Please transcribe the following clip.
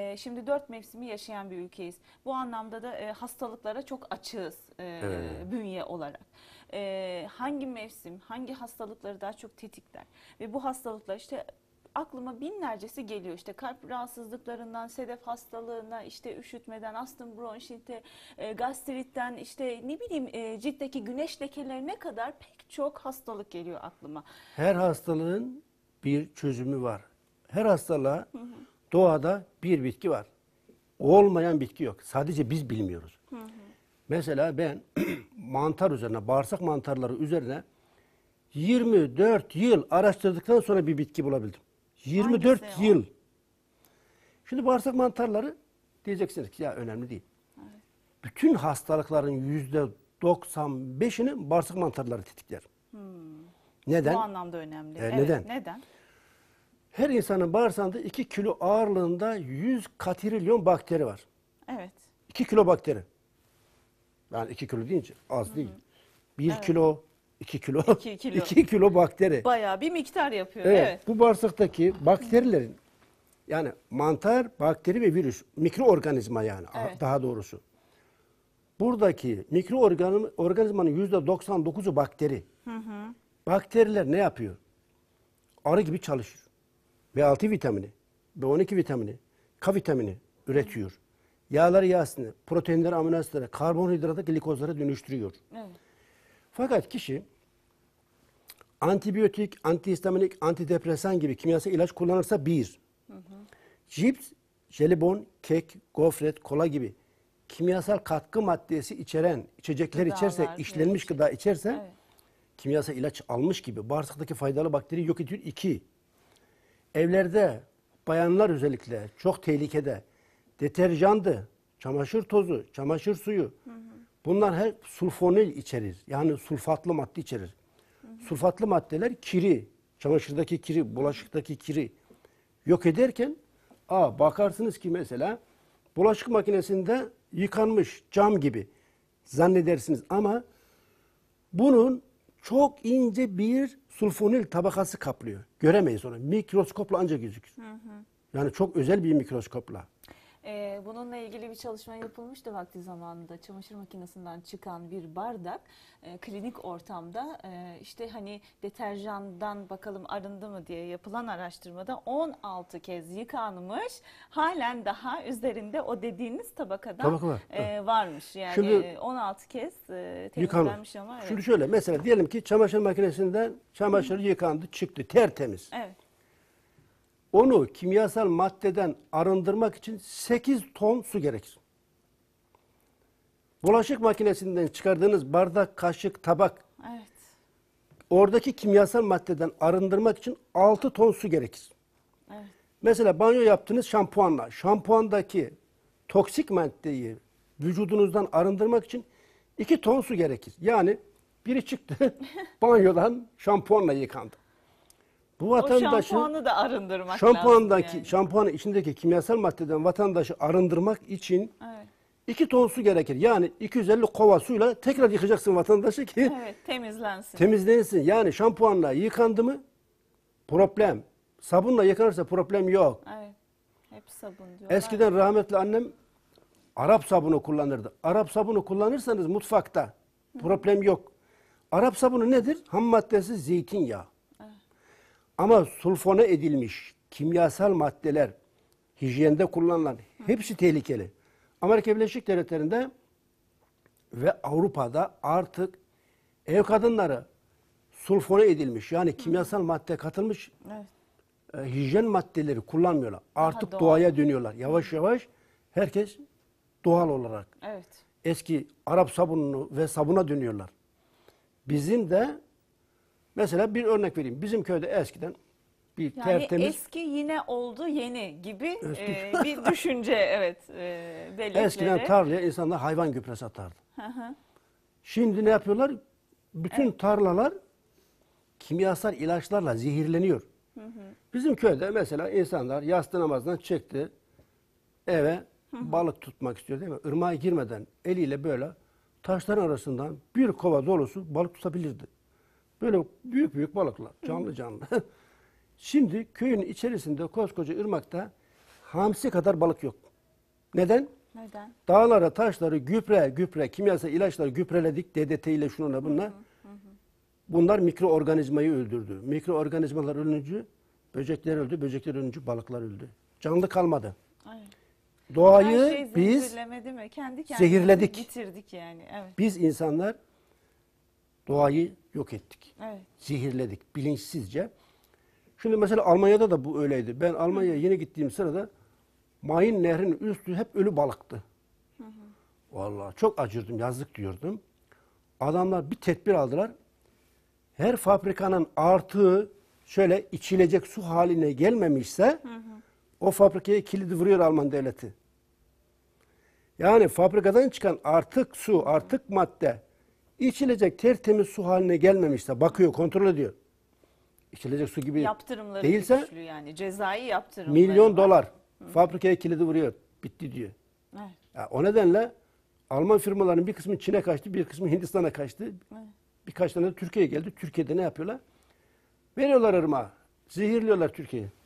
Ee, şimdi dört mevsimi yaşayan bir ülkeyiz. Bu anlamda da e, hastalıklara çok açığız e, evet. bünye olarak. Ee, hangi mevsim, hangi hastalıkları daha çok tetikler? Ve bu hastalıklar işte aklıma binlercesi geliyor. İşte kalp rahatsızlıklarından, sedef hastalığına, işte üşütmeden, astım bronşite, e, gastritten, işte ne bileyim e, ciltteki güneş lekelerine kadar pek çok hastalık geliyor aklıma. Her hastalığın bir çözümü var. Her hastalığa... Hı hı Doğada bir bitki var. Olmayan bitki yok. Sadece biz bilmiyoruz. Hı hı. Mesela ben mantar üzerine, bağırsak mantarları üzerine 24 yıl araştırdıktan sonra bir bitki bulabildim. 24 Hangisi yıl. O? Şimdi bağırsak mantarları diyeceksiniz ki ya önemli değil. Evet. Bütün hastalıkların yüzde 95'ini bağırsak mantarları tetikler. Hmm. Neden? Bu anlamda önemli. Ee, evet, neden? Neden? Her insanın bağırsağında 2 kilo ağırlığında 100 katrilyon bakteri var. Evet. 2 kilo bakteri. Yani 2 kilo deyince az Hı -hı. değil. 1 evet. kilo, 2 kilo, 2 kilo. kilo bakteri. Bayağı bir miktar yapıyor. Evet. evet. Bu bağırsaktaki bakterilerin yani mantar, bakteri ve virüs, mikroorganizma yani evet. daha doğrusu. Buradaki mikroorganizmanın yüzde 99'u bakteri. Hı hı. Bakteriler ne yapıyor? Arı gibi çalışır. B6 vitamini, B12 vitamini, K vitamini üretiyor. Yağları yağsını, proteinleri, amino asitleri, karbonhidratı, glikozlara dönüştürüyor. Evet. Fakat kişi antibiyotik, antihistaminik, antidepresan gibi kimyasal ilaç kullanırsa bir. Hı hı. Cips, jelibon, kek, gofret, kola gibi kimyasal katkı maddesi içeren içecekler Gıdalar, içerse, işlenmiş gıda içerse evet. kimyasal ilaç almış gibi bağırsaktaki faydalı bakteri yok ediyor. iki evlerde bayanlar özellikle çok tehlikede. Deterjandı, çamaşır tozu, çamaşır suyu. Hı hı. Bunlar hep sulfonil içerir. Yani sulfatlı madde içerir. Hı hı. Sulfatlı maddeler kiri, çamaşırdaki kiri, bulaşıktaki kiri yok ederken aa bakarsınız ki mesela bulaşık makinesinde yıkanmış cam gibi zannedersiniz ama bunun çok ince bir sulfonil tabakası kaplıyor. Göremeyiz onu. Mikroskopla ancak gözükür. Hı hı. Yani çok özel bir mikroskopla. Ee, bununla ilgili bir çalışma yapılmıştı vakti zamanında. Çamaşır makinesinden çıkan bir bardak e, klinik ortamda e, işte hani deterjandan bakalım arındı mı diye yapılan araştırmada 16 kez yıkanmış. Halen daha üzerinde o dediğiniz tabakada Tabaka var. E, varmış. Yani Şimdi, 16 kez e, temizlenmiş yıkanmış. ama. Evet. Şimdi şöyle mesela diyelim ki çamaşır makinesinden çamaşır yıkandı çıktı tertemiz. Evet. Onu kimyasal maddeden arındırmak için 8 ton su gerekir. Bulaşık makinesinden çıkardığınız bardak, kaşık, tabak Evet. oradaki kimyasal maddeden arındırmak için 6 ton su gerekir. Evet. Mesela banyo yaptığınız şampuanla, şampuandaki toksik maddeyi vücudunuzdan arındırmak için 2 ton su gerekir. Yani biri çıktı banyodan şampuanla yıkandı. Bu vatandaşı o şampuanı da arındırmak şampuandaki, lazım. Yani. Şampuanın içindeki kimyasal maddeden vatandaşı arındırmak için evet. iki ton su gerekir. Yani 250 kova suyla tekrar yıkacaksın vatandaşı ki evet, temizlensin. Temizlensin. Yani şampuanla yıkandı mı problem. Sabunla yıkanırsa problem yok. Evet. Hep sabun diyorlar. Eskiden rahmetli annem Arap sabunu kullanırdı. Arap sabunu kullanırsanız mutfakta problem yok. Arap sabunu nedir? Ham maddesi zeytinyağı. Ama sulfona edilmiş kimyasal maddeler hijyende kullanılan hepsi tehlikeli. Amerika Birleşik Devletleri'nde ve Avrupa'da artık ev kadınları sulfone edilmiş yani kimyasal madde katılmış evet. E, hijyen maddeleri kullanmıyorlar. Artık Aha, doğaya dönüyorlar. Yavaş yavaş herkes doğal olarak evet. eski Arap sabununu ve sabuna dönüyorlar. Bizim de Mesela bir örnek vereyim. Bizim köyde eskiden bir yani tertemiz... eski yine oldu yeni gibi e, bir düşünce evet e, Eskiden tarlaya insanlar hayvan gübresi atardı. Şimdi ne yapıyorlar? Bütün evet. tarlalar kimyasal ilaçlarla zehirleniyor. Bizim köyde mesela insanlar yastı namazdan çekti eve balık tutmak istiyor değil mi? Irmağa girmeden eliyle böyle taşların arasından bir kova dolusu balık tutabilirdi. Böyle büyük büyük balıklar, canlı canlı. Şimdi köyün içerisinde koskoca ırmakta hamsi kadar balık yok. Neden? Neden? Dağlara, taşları gübre, gübre, kimyasal ilaçları gübreledik. DDT ile şununla bununla. Bunlar mikroorganizmayı öldürdü. Mikroorganizmalar ölünce böcekler öldü, böcekler ölünce balıklar öldü. Canlı kalmadı. Doğayı Her şey biz değil mi? Kendi zehirledik. Bitirdik yani. Evet. Biz insanlar doğayı yok ettik. Evet. Zehirledik bilinçsizce. Şimdi mesela Almanya'da da bu öyleydi. Ben Almanya'ya yeni gittiğim sırada Main Nehri'nin üstü hep ölü balıktı. Hı hı. Vallahi çok acırdım, yazlık diyordum. Adamlar bir tedbir aldılar. Her fabrikanın artığı şöyle içilecek su haline gelmemişse hı hı. o fabrikaya kilidi vuruyor Alman devleti. Yani fabrikadan çıkan artık su, artık madde İçilecek tertemiz su haline gelmemişse bakıyor, kontrol ediyor. İçilecek su gibi yaptırımları değilse yani cezai yaptırımlar. milyon dolar Hı. fabrikaya kilidi vuruyor. Bitti diyor. Evet. Ya o nedenle Alman firmaların bir kısmı Çin'e kaçtı, bir kısmı Hindistan'a kaçtı. Evet. Birkaç tane de Türkiye'ye geldi. Türkiye'de ne yapıyorlar? Veriyorlar ırmağa. Zehirliyorlar Türkiye'yi.